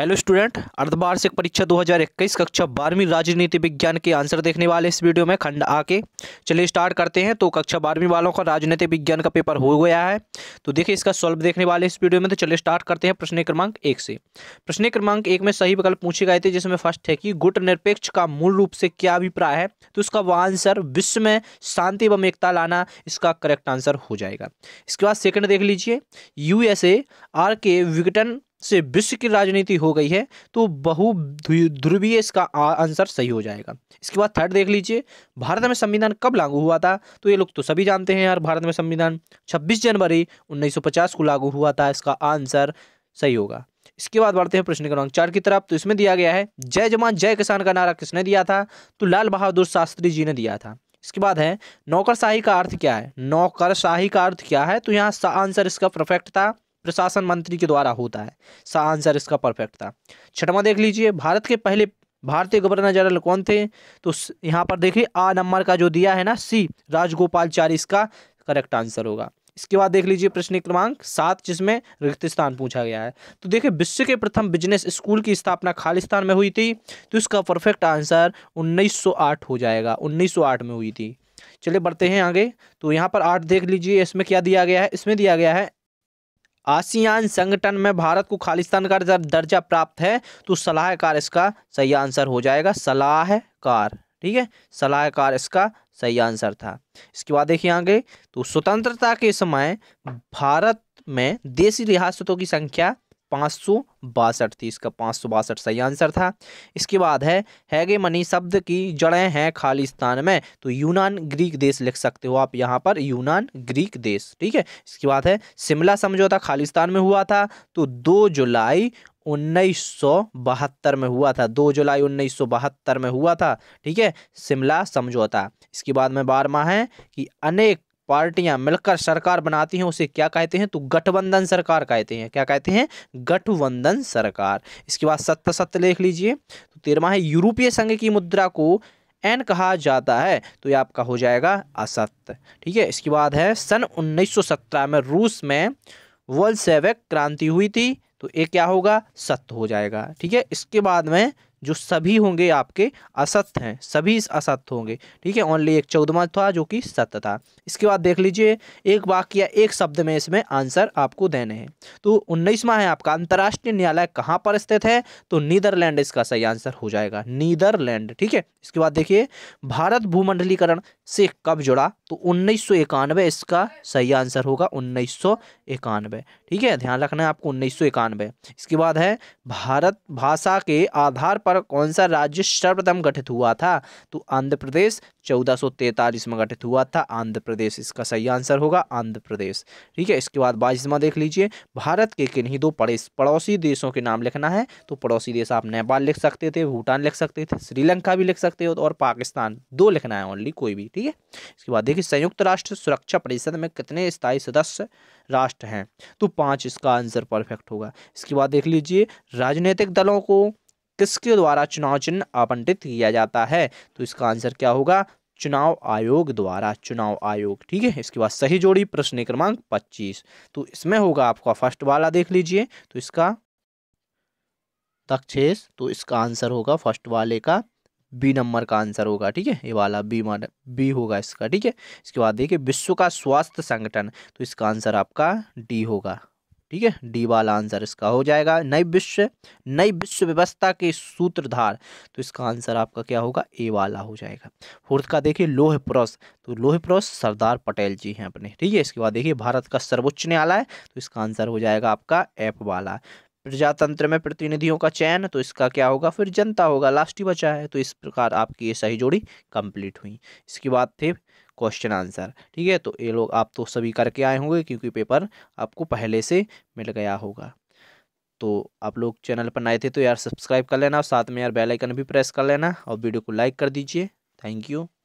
hello student अर्धवार्षिक परीक्षा 2021 कक्षा बारहवीं राजनीति विज्ञान के आंसर देखने वाले इस वीडियो में खंड आके चलिए स्टार्ट करते हैं तो कक्षा बारहवीं वालों का राजनीति विज्ञान का पेपर हो गया है तो देखिए इसका सॉल्व देखने वाले इस वीडियो में तो चलिए स्टार्ट करते हैं प्रश्न क्रमांक एक से प्रश्न क्रमांक एक में सही विकल्प पूछे गए थे जिसमें फर्स्ट है कि गुट निरपेक्ष का मूल रूप से क्या अभिप्राय है तो उसका वह आंसर विश्व में शांति एवं एकता लाना इसका करेक्ट आंसर हो जाएगा इसके बाद सेकेंड देख लीजिए यूएसए आर के विघटन से विश्व की राजनीति हो गई है तो बहु ध्रुवीय इसका आंसर सही हो जाएगा इसके बाद थर्ड देख लीजिए भारत में संविधान कब लागू हुआ था तो ये लोग तो सभी जानते हैं यार भारत में संविधान 26 जनवरी 1950 को लागू हुआ था इसका आंसर सही होगा इसके बाद बढ़ते हैं प्रश्न क्रमांक चार की तरफ तो इसमें दिया गया है जय जवान जय किसान का नारा किसने दिया था तो लाल बहादुर शास्त्री जी ने दिया था इसके बाद है नौकरशाही का अर्थ क्या है नौकरशाही का अर्थ क्या है तो यहाँ आंसर इसका परफेक्ट था प्रशासन मंत्री के द्वारा होता है सा आंसर इसका परफेक्ट था छठवां देख लीजिए भारत के पहले भारतीय गवर्नर जनरल कौन थे तो यहाँ पर देखिए आ नंबर का जो दिया है ना सी राजगोपालचारी इसका करेक्ट आंसर होगा इसके बाद देख लीजिए प्रश्न क्रमांक सात जिसमें रिक्तिस्तान पूछा गया है तो देखिए विश्व के प्रथम बिजनेस स्कूल की स्थापना खालिस्तान में हुई थी तो इसका परफेक्ट आंसर 1908 हो जाएगा 1908 में हुई थी चलिए बढ़ते हैं आगे तो यहाँ पर आठ देख लीजिए इसमें क्या दिया गया है इसमें दिया गया है आसियान संगठन में भारत को खालिस्तान का दर्जा प्राप्त है तो सलाहकार इसका सही आंसर हो जाएगा सलाहकार ठीक है सलाहकार इसका सही आंसर था इसके बाद देखिए आगे तो स्वतंत्रता के समय भारत में देशी रियासतों की संख्या पाँच सौ बासठ थी इसका पाँच सौ बासठ सही आंसर था इसके बाद है हैगे मनी शब्द की जड़ें हैं खालिस्तान में तो यूनान ग्रीक देश लिख सकते हो आप यहाँ पर यूनान ग्रीक देश ठीक है इसके बाद है शिमला समझौता खालिस्तान में हुआ था तो दो जुलाई 1972 में हुआ था 2 जुलाई 1972 में हुआ था ठीक है शिमला समझौता इसके बाद में बारहवा है कि अनेक पार्टियां मिलकर सरकार बनाती हैं उसे क्या कहते हैं तो गठबंधन सरकार कहते हैं क्या कहते हैं गठबंधन सरकार इसके बाद सत्य सत्य लिख लीजिए तो तेरहवा है यूरोपीय संघ की मुद्रा को एन कहा जाता है तो ये आपका हो जाएगा असत्य ठीक है इसके बाद है सन उन्नीस में रूस में वर्ल्ड सेवक क्रांति हुई थी तो ये क्या होगा सत्य हो जाएगा ठीक है इसके बाद में जो सभी होंगे आपके असत्य हैं सभी असत्य होंगे ठीक है ओनली एक चौदमा था जो कि सत्य था इसके बाद देख लीजिए एक वाक्य या एक शब्द में इसमें आंसर आपको देने हैं तो उन्नीसवा है आपका अंतर्राष्ट्रीय न्यायालय कहाँ पर स्थित है तो नीदरलैंड इसका सही आंसर हो जाएगा नीदरलैंड ठीक है इसके बाद देखिए भारत भूमंडलीकरण से कब जुड़ा तो उन्नीस इसका सही आंसर होगा उन्नीस ठीक है ध्यान रखना है आपको उन्नीस इसके बाद है भारत भाषा के आधार पर पर कौन सा राज्य सर्वप्रथम गठित हुआ था तो आंध्र प्रदेश 1443 में गठित हुआ था आंध्र प्रदेश इसका सही आंसर होगा आंध्र प्रदेश ठीक है इसके बाद बाईसवा देख लीजिए भारत के किन्हीं दो पड़ोस पड़ोसी देशों के नाम लिखना है तो पड़ोसी देश आप नेपाल लिख सकते थे भूटान लिख सकते थे श्रीलंका भी लिख सकते हो और पाकिस्तान दो लिखना है ओनली कोई भी ठीक है इसके बाद देखिए संयुक्त राष्ट्र सुरक्षा परिषद में कितने स्थायी सदस्य राष्ट्र हैं तो पाँच इसका आंसर परफेक्ट होगा इसके बाद देख लीजिए राजनीतिक दलों को किसके द्वारा चुनाव चिन्ह आवंटित किया जाता है तो इसका आंसर क्या होगा चुनाव आयोग द्वारा चुनाव आयोग ठीक है इसके बाद सही जोड़ी प्रश्न क्रमांक पच्चीस तो इसमें होगा आपका फर्स्ट वाला देख लीजिए तो इसका तक्षेस तो इसका आंसर होगा फर्स्ट वाले का बी नंबर का आंसर होगा ठीक है ये वाला बी मान बी होगा इसका ठीक है इसके बाद देखिए विश्व का स्वास्थ्य संगठन तो इसका आंसर आपका डी होगा ठीक है डी वाला आंसर इसका हो जाएगा नई विश्व नई विश्व व्यवस्था के सूत्रधार तो इसका आंसर आपका क्या होगा ए वाला हो जाएगा फोर्थ का देखिए लोह पुरुष तो लोह पुरुष सरदार पटेल जी हैं अपने ठीक है इसके बाद देखिए भारत का सर्वोच्च न्यायालय तो इसका आंसर हो जाएगा आपका एप वाला प्रजातंत्र में प्रतिनिधियों का चयन तो इसका क्या होगा फिर जनता होगा लास्ट ही बचा है तो इस प्रकार आपकी ये सही जोड़ी कंप्लीट हुई इसके बाद थे क्वेश्चन आंसर ठीक है तो ये लोग आप तो सभी करके आए होंगे क्योंकि पेपर आपको पहले से मिल गया होगा तो आप लोग चैनल पर नए थे तो यार सब्सक्राइब कर लेना और साथ में यार बेल आइकन भी प्रेस कर लेना और वीडियो को लाइक कर दीजिए थैंक यू